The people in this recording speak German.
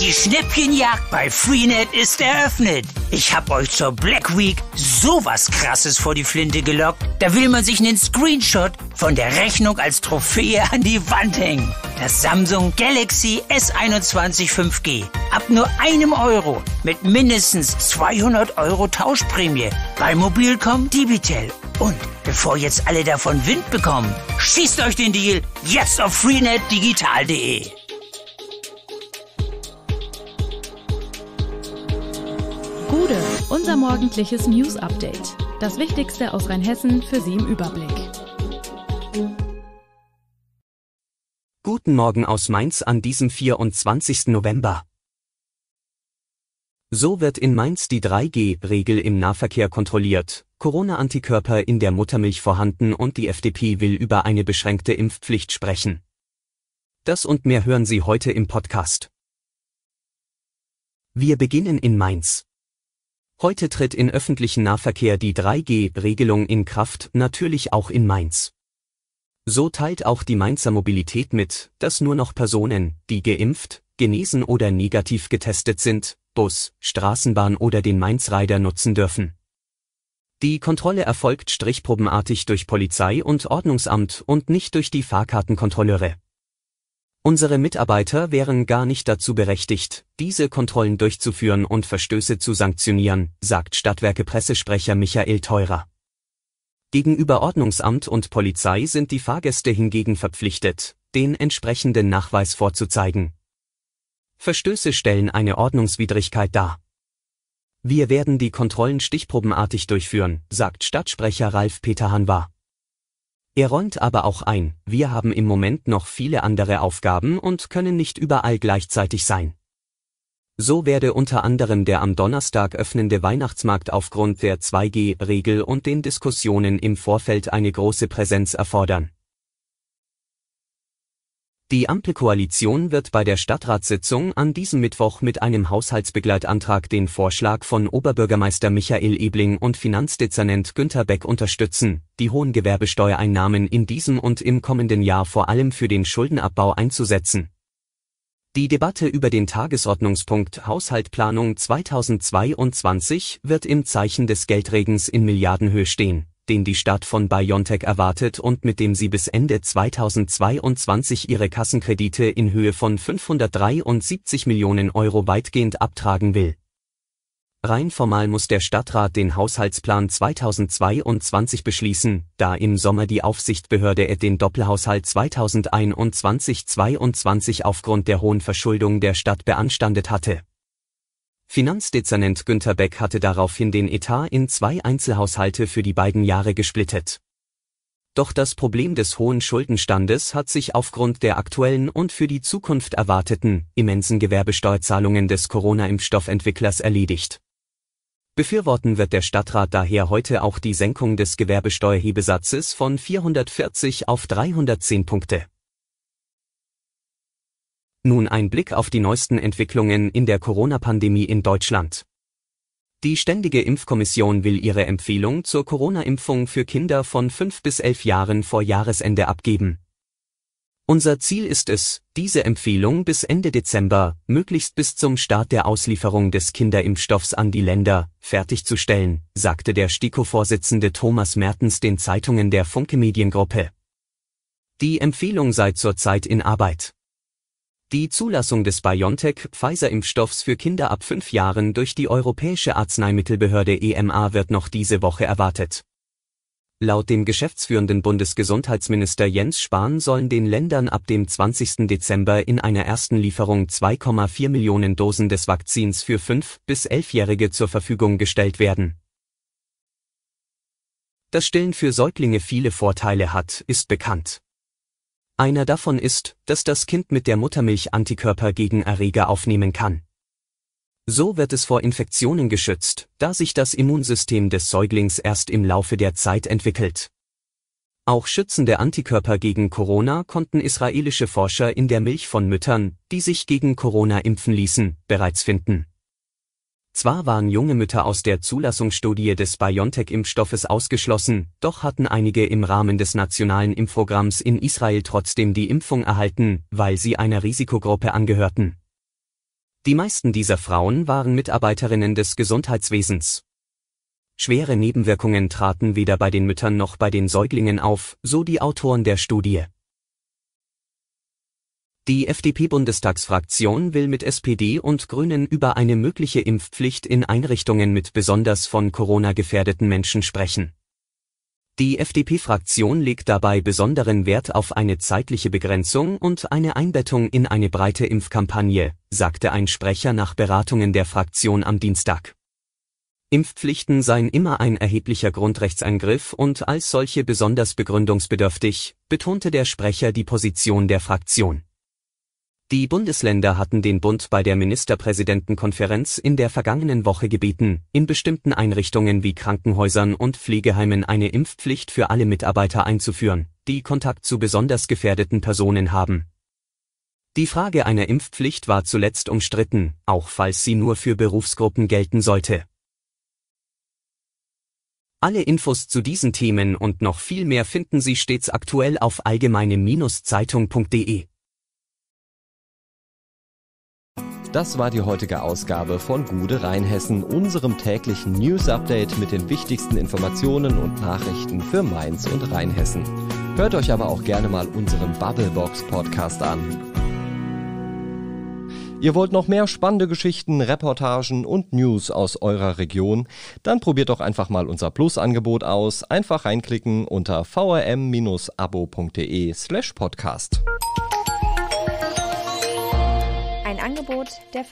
Die Schnäppchenjagd bei Freenet ist eröffnet. Ich hab euch zur Black Week sowas krasses vor die Flinte gelockt. Da will man sich einen Screenshot von der Rechnung als Trophäe an die Wand hängen. Das Samsung Galaxy S21 5G. Ab nur einem Euro mit mindestens 200 Euro Tauschprämie bei Mobilcom, Dibitel und bevor jetzt alle davon Wind bekommen, schießt euch den Deal jetzt auf freenetdigital.de. Gude, unser morgendliches News Update. Das Wichtigste aus Rheinhessen für Sie im Überblick. Guten Morgen aus Mainz an diesem 24. November. So wird in Mainz die 3G-Regel im Nahverkehr kontrolliert. Corona-Antikörper in der Muttermilch vorhanden und die FDP will über eine beschränkte Impfpflicht sprechen. Das und mehr hören Sie heute im Podcast. Wir beginnen in Mainz. Heute tritt in öffentlichen Nahverkehr die 3G-Regelung in Kraft, natürlich auch in Mainz. So teilt auch die Mainzer Mobilität mit, dass nur noch Personen, die geimpft, genesen oder negativ getestet sind, Bus, Straßenbahn oder den Mainz-Rider nutzen dürfen. Die Kontrolle erfolgt strichprobenartig durch Polizei und Ordnungsamt und nicht durch die Fahrkartenkontrolleure. Unsere Mitarbeiter wären gar nicht dazu berechtigt, diese Kontrollen durchzuführen und Verstöße zu sanktionieren, sagt Stadtwerke Pressesprecher Michael Teurer. Gegenüber Ordnungsamt und Polizei sind die Fahrgäste hingegen verpflichtet, den entsprechenden Nachweis vorzuzeigen. Verstöße stellen eine Ordnungswidrigkeit dar. Wir werden die Kontrollen stichprobenartig durchführen, sagt Stadtsprecher Ralf-Peter Hanwar. Er räumt aber auch ein, wir haben im Moment noch viele andere Aufgaben und können nicht überall gleichzeitig sein. So werde unter anderem der am Donnerstag öffnende Weihnachtsmarkt aufgrund der 2G-Regel und den Diskussionen im Vorfeld eine große Präsenz erfordern. Die Ampelkoalition wird bei der Stadtratssitzung an diesem Mittwoch mit einem Haushaltsbegleitantrag den Vorschlag von Oberbürgermeister Michael Ebling und Finanzdezernent Günter Beck unterstützen, die hohen Gewerbesteuereinnahmen in diesem und im kommenden Jahr vor allem für den Schuldenabbau einzusetzen. Die Debatte über den Tagesordnungspunkt Haushaltplanung 2022 wird im Zeichen des Geldregens in Milliardenhöhe stehen den die Stadt von Biontech erwartet und mit dem sie bis Ende 2022 ihre Kassenkredite in Höhe von 573 Millionen Euro weitgehend abtragen will. Rein formal muss der Stadtrat den Haushaltsplan 2022 beschließen, da im Sommer die Aufsichtsbehörde den Doppelhaushalt 2021-22 aufgrund der hohen Verschuldung der Stadt beanstandet hatte Finanzdezernent Günter Beck hatte daraufhin den Etat in zwei Einzelhaushalte für die beiden Jahre gesplittet. Doch das Problem des hohen Schuldenstandes hat sich aufgrund der aktuellen und für die Zukunft erwarteten immensen Gewerbesteuerzahlungen des Corona-Impfstoffentwicklers erledigt. Befürworten wird der Stadtrat daher heute auch die Senkung des Gewerbesteuerhebesatzes von 440 auf 310 Punkte. Nun ein Blick auf die neuesten Entwicklungen in der Corona-Pandemie in Deutschland. Die Ständige Impfkommission will ihre Empfehlung zur Corona-Impfung für Kinder von 5 bis 11 Jahren vor Jahresende abgeben. Unser Ziel ist es, diese Empfehlung bis Ende Dezember, möglichst bis zum Start der Auslieferung des Kinderimpfstoffs an die Länder, fertigzustellen, sagte der STIKO-Vorsitzende Thomas Mertens den Zeitungen der Funke Mediengruppe. Die Empfehlung sei zurzeit in Arbeit. Die Zulassung des BioNTech-Pfizer-Impfstoffs für Kinder ab fünf Jahren durch die Europäische Arzneimittelbehörde EMA wird noch diese Woche erwartet. Laut dem geschäftsführenden Bundesgesundheitsminister Jens Spahn sollen den Ländern ab dem 20. Dezember in einer ersten Lieferung 2,4 Millionen Dosen des Vakzins für 5- bis 11-Jährige zur Verfügung gestellt werden. Dass Stillen für Säuglinge viele Vorteile hat, ist bekannt. Einer davon ist, dass das Kind mit der Muttermilch Antikörper gegen Erreger aufnehmen kann. So wird es vor Infektionen geschützt, da sich das Immunsystem des Säuglings erst im Laufe der Zeit entwickelt. Auch schützende Antikörper gegen Corona konnten israelische Forscher in der Milch von Müttern, die sich gegen Corona impfen ließen, bereits finden. Zwar waren junge Mütter aus der Zulassungsstudie des BioNTech-Impfstoffes ausgeschlossen, doch hatten einige im Rahmen des nationalen Impfprogramms in Israel trotzdem die Impfung erhalten, weil sie einer Risikogruppe angehörten. Die meisten dieser Frauen waren Mitarbeiterinnen des Gesundheitswesens. Schwere Nebenwirkungen traten weder bei den Müttern noch bei den Säuglingen auf, so die Autoren der Studie. Die FDP-Bundestagsfraktion will mit SPD und Grünen über eine mögliche Impfpflicht in Einrichtungen mit besonders von Corona gefährdeten Menschen sprechen. Die FDP-Fraktion legt dabei besonderen Wert auf eine zeitliche Begrenzung und eine Einbettung in eine breite Impfkampagne, sagte ein Sprecher nach Beratungen der Fraktion am Dienstag. Impfpflichten seien immer ein erheblicher Grundrechtseingriff und als solche besonders begründungsbedürftig, betonte der Sprecher die Position der Fraktion. Die Bundesländer hatten den Bund bei der Ministerpräsidentenkonferenz in der vergangenen Woche gebeten, in bestimmten Einrichtungen wie Krankenhäusern und Pflegeheimen eine Impfpflicht für alle Mitarbeiter einzuführen, die Kontakt zu besonders gefährdeten Personen haben. Die Frage einer Impfpflicht war zuletzt umstritten, auch falls sie nur für Berufsgruppen gelten sollte. Alle Infos zu diesen Themen und noch viel mehr finden Sie stets aktuell auf allgemeine-zeitung.de. Das war die heutige Ausgabe von Gude Rheinhessen, unserem täglichen News Update mit den wichtigsten Informationen und Nachrichten für Mainz und Rheinhessen. Hört euch aber auch gerne mal unseren Bubblebox Podcast an. Ihr wollt noch mehr spannende Geschichten, Reportagen und News aus eurer Region? Dann probiert doch einfach mal unser Plus-Angebot aus. Einfach reinklicken unter vrm-abo.de slash podcast. Angebot der